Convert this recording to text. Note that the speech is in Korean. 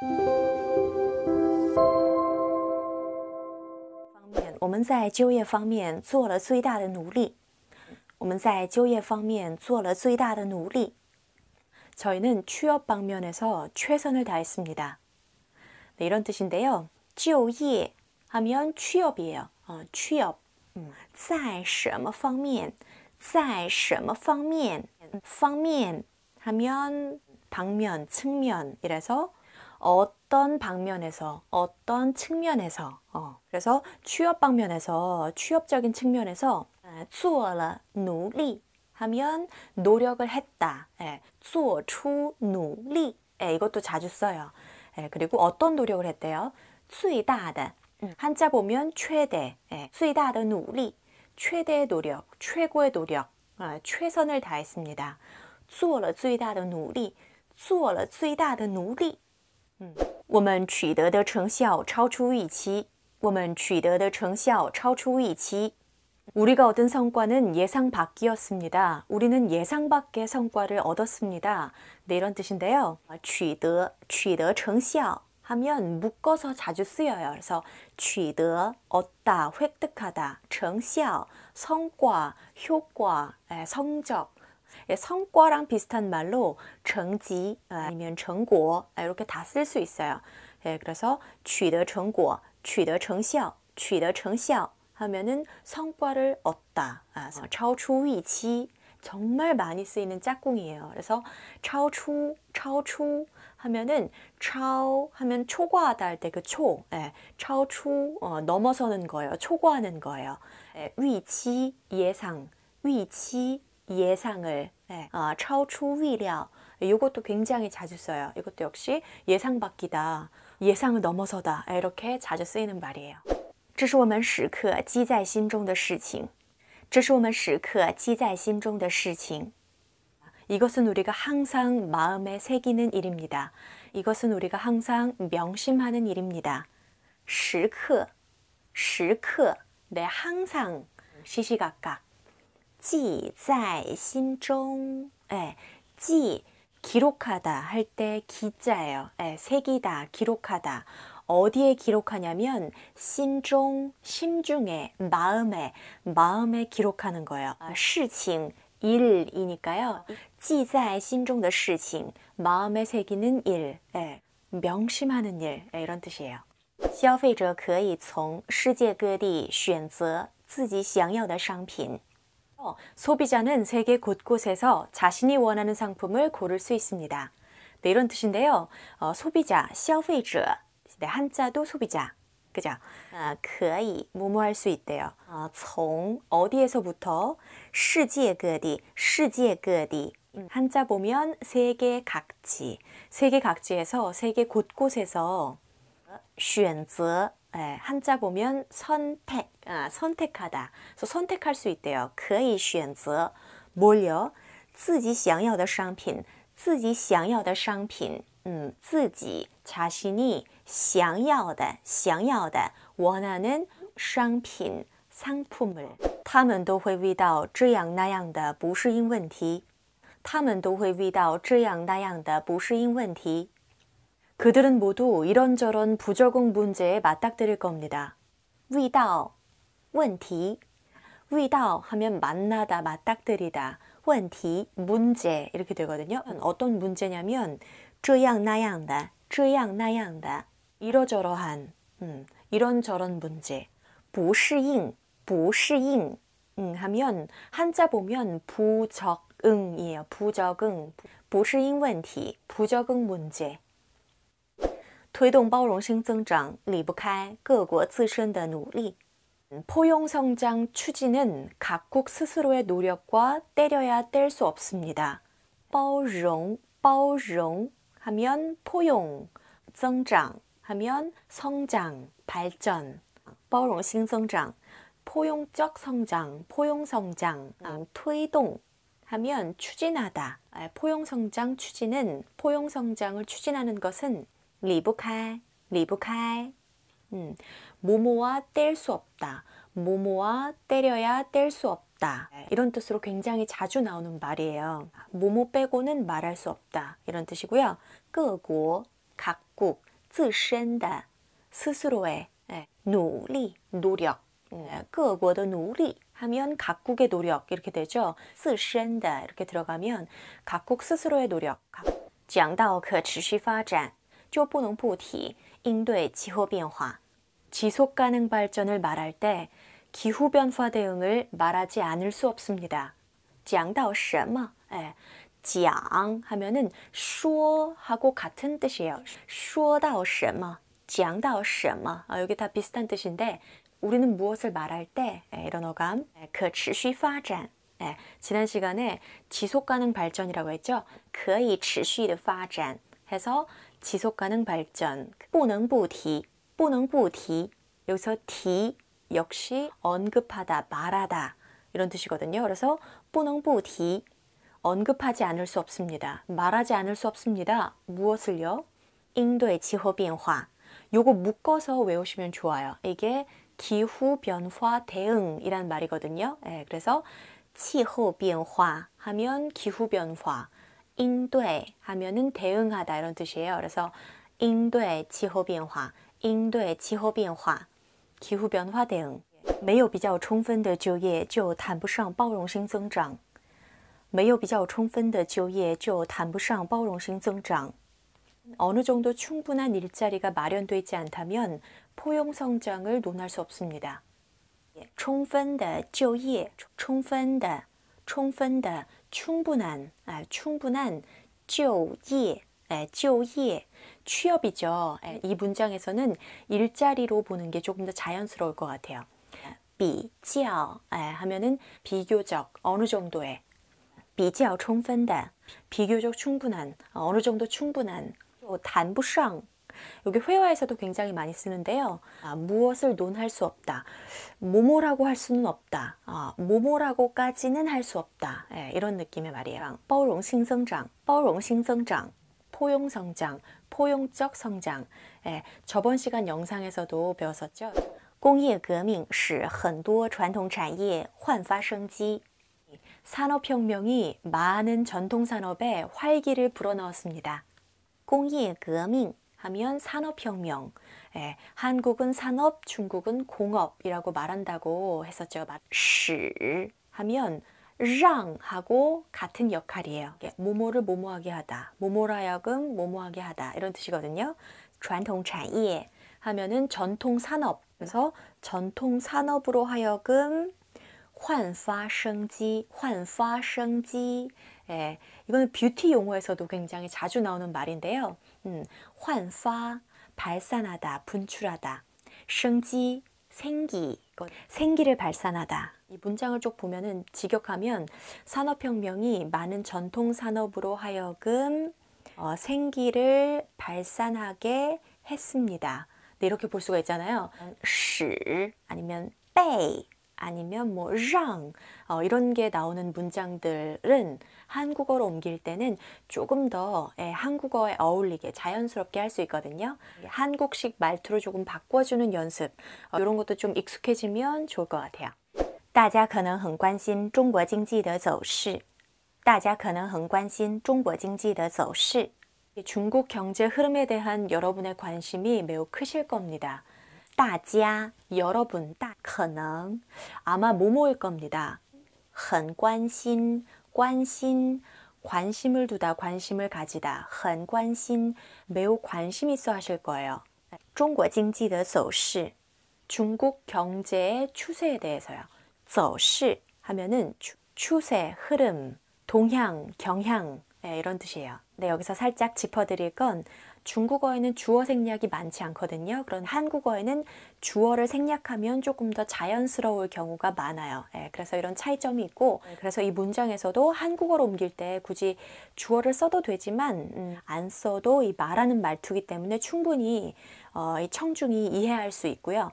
方面，我们在就业方面做了最大的努力。我们在就业方面做了最大的努力。저희는취업방면에서최선을다했습니 다。 이런뜻인데요就业하면취업이에요啊，취 업。 嗯，在什么方面？在什么方面？方面하면방면측면이라 서。 어떤 방면에서 어떤 측면에서 어, 그래서 취업 방면에서 취업적인 측면에서 아, 做라努力 하면 노력을 했다. 예, 做出努力 예, 이것도 자주 써요. 예, 그리고 어떤 노력을 했대요? 이다的 음, 한자 보면 최대, 예, 이다的努力 최대의 노력, 최고의 노력, 아, 최선을 다했습니다. 쏘라, 做了最大的努力라了이다的努力 嗯，我们取得的成效超出预期。我们取得的成效超出预期。 우리가 얻은 성과는 예상 밖이었습니다. 우리는 예상 밖의 성과를 얻었습니다. 네, 이런 뜻인데요. 取得,取得成效 하면 묶어서 자주 쓰여요. 그래서 取得, 얻다, 획득하다, 成效, 성과, 효과, 예, 성적 예, 성과랑 비슷한 말로 정지 아, 아니면 정고 아, 이렇게 다 쓸 수 있어요. 예, 그래서 取得成果,取得成效,取得成效 하면은 성과를 얻다, 아, 超出预期 아. 정말 많이 쓰이는 짝꿍이에요. 그래서 超出,超出 하면은 超 하면 초과하다 할 때 그 초, 예, 超出 어, 넘어서는 거예요. 초과하는 거예요. 예, 위치 예상, 위치 예상을 어, 차오추 위려 이것도 굉장히 자주 써요. 이것도 역시 예상 밖이다, 예상을 넘어서다 이렇게 자주 쓰이는 말이에요. 这是我们时刻记在心中的事情.这是我们时刻记在心中的事情. 이것은 우리가 항상 마음에 새기는 일입니다. 이것은 우리가 항상 명심하는 일입니다. 时刻,时刻, 네, 항상, 시시각각. 记在心中 예, 지 기록하다 할 때 기자예요. 예, 새기다, 기록하다. 어디에 기록하냐면 심종, 심중에, 마음에, 마음에 기록하는 거예요. 아, 事情, 일이니까요. 지在 心中的事情, 마음에 새기는 일, 예, 명심하는 일 예, 이런 뜻이에요. 消费者可以从世界各地选择自己想要的商品。 소비자는 세계 곳곳에서 자신이 원하는 상품을 고를 수 있습니다. 네, 이런 뜻인데요. 어, 소비자, 消费者, 네, 한자도 소비자, 그죠? 可以, 뭐뭐 할수 있대요. 어, 从, 어디에서부터, 世界各地,世界各地. 음, 한자 보면 세계 각지, 세계 각지에서 세계 곳곳에서 어, 选择, 예, 한자 보면 선택, 아, 선택하다. 그래서 선택할 수 있대요. 可以选择 뭘요? 自己想要的商品,自己想要的商品. 음, 自己 자신이 想要的,想要的 원하는 상품, 상품을. 他们都会遇到这样那样的不适应问题。他们都会遇到这样那样的不适应问题。 그들은 모두 이런저런 부적응 문제에 맞닥뜨릴 겁니다. 味道,问题,味道 하면 만나다, 맞닥뜨리다, 问题, 문제 이렇게 되거든요. 어떤 문제냐면 这样那样的,这样那样的, 이러저러한, 음, 이런저런 문제, 不适应,不适应 음, 하면 한자 보면 부적응이에요. 부적응, 不适应问题, 부적응 문제. 推动包容性增长离不开各国自身的努力。 포용 성장 추진은 각국 스스로의 노력과 때려야 뗄수 없습니다. 包容,包容 하면 포용, 增长 하면 성장, 발전, 包容性 성장, 포용적 성장, 포용 성장, 推动 하면 추진하다. 아, 포용 성장 추진은 포용 성장을 추진하는 것은 离不开,离不开. 음, 모모와 뗄 수 없다. 모모와 때려야 뗄 수 없다. 이런 뜻으로 굉장히 자주 나오는 말이에요. 모모 빼고는 말할 수 없다. 이런 뜻이고요. 各国, 각국, 自身的, 스스로의 네, 노리, 노력. 各国的 음, 노리 하면 각국의 노력 이렇게 되죠. 自身的 이렇게 들어가면 각국 스스로의 노력. 讲到可持续发展就不能不提应对气候变化 지속 가능 발전을 말할 때 기후 변화 대응을 말하지 않을 수 없습니다. 讲到什么? 예. 讲 하면은 说 하고 같은 뜻이에요. 说到什么?讲到什么? 아, 여기 다 비슷한 뜻인데 우리는 무엇을 말할 때 예, 이런 어감 예, 그持续发展 예, 지난 시간에 지속 가능 발전이라고 했죠. 可以持续的发展 해서 지속 가능 발전, 不能不提,不能不提. 그 여기서 티 역시 언급하다, 말하다 이런 뜻이거든요. 그래서 不能不提, 언급하지 않을 수 없습니다. 말하지 않을 수 없습니다. 무엇을요? 应对气候变化. 요거 묶어서 외우시면 좋아요. 이게 기후 변화 대응이란 말이거든요. 예, 그래서 气候变化 하면 기후 변화, 인도에 하면은 대응하다 이런 뜻이에요. 그래서 인 잉对 기후 변화, 인도의 기후 변화, 기후 변화 대응. 没有比较充分的就业就谈不上包容性增长.没有比较充分的就业就谈不上包容性增长. 어느 정도 충분한 일자리가 마련돼 있지 않다면 포용 성장을 논할 수 없습니다. 충분의 就业, 충분의, 충분의 충분한, 아, 충분한 就业, 예, 就业, 취업이죠. 예, 이 문장에서는 일자리로 보는 게 조금 더 자연스러울 것 같아요. 비교 예, 하면은 비교적 어느 정도의 비교 충분한 비교적 충분한 어, 어느 정도 충분한 단부상 여기 회화에서도 굉장히 많이 쓰는데요. 아, 무엇을 논할 수 없다. 모모라고 할 수는 없다. 아, 모모라고까지는 할 수 없다. 예, 이런 느낌의 말이에요. 包容性增长,包容性增长, 포용성장, 포용적 성장. 예, 저번 시간 영상에서도 배웠었죠. 工业革命使很多传统产业焕发生机。 산업혁명이 많은 전통산업에 활기를 불어넣었습니다. 공예革命 하면 산업혁명, 예, 한국은 산업, 중국은 공업이라고 말한다고 했었죠. 시 하면 랑하고 같은 역할이에요. 예, 모모를 모모하게 하다, 모모라야금 모모하게 하다 이런 뜻이거든요. 전통产业 하면은 전통 산업. 그래서 전통 산업으로 하여금 환发生机, 환发生机 예, 이거는 뷰티 용어에서도 굉장히 자주 나오는 말인데요. 음, 환파, 발산하다, 분출하다, 생기, 생기, 생기를 발산하다. 이 문장을 쭉 보면은 직역하면 산업혁명이 많은 전통 산업으로 하여금 어, 생기를 발산하게 했습니다. 네, 이렇게 볼 수가 있잖아요. 시 아니면 빼 아니면 뭐 랑, 어, 이런 게 나오는 문장들은 한국어로 옮길 때는 조금 더 예, 한국어에 어울리게 자연스럽게 할 수 있거든요. 예, 한국식 말투로 조금 바꿔주는 연습, 어, 이런 것도 좀 익숙해지면 좋을 것 같아요. 大家可能很关心中国经济的走势。大家可能很关心中国经济的走势。 중국 경제 흐름에 대한 여러분의 관심이 매우 크실 겁니다. 다家 여러분, 大可能 아마 모모일 겁니다. 很关心, 관심, 관심을 두다, 관심을 가지다, 很关心, 매우 관심 있어 하실 거예요. 중국 경제的 走势, 중국 경제의 추세에 대해서요. 走势 하면은 추세, 흐름, 동향, 경향 네, 이런 뜻이에요. 네, 여기서 살짝 짚어드릴 건 중국어에는 주어 생략이 많지 않거든요. 그런 한국어에는 주어를 생략하면 조금 더 자연스러울 경우가 많아요. 네, 그래서 이런 차이점이 있고, 네, 그래서 이 문장에서도 한국어로 옮길 때 굳이 주어를 써도 되지만 음, 안 써도 이 말하는 말투기 때문에 충분히 어, 이 청중이 이해할 수 있고요.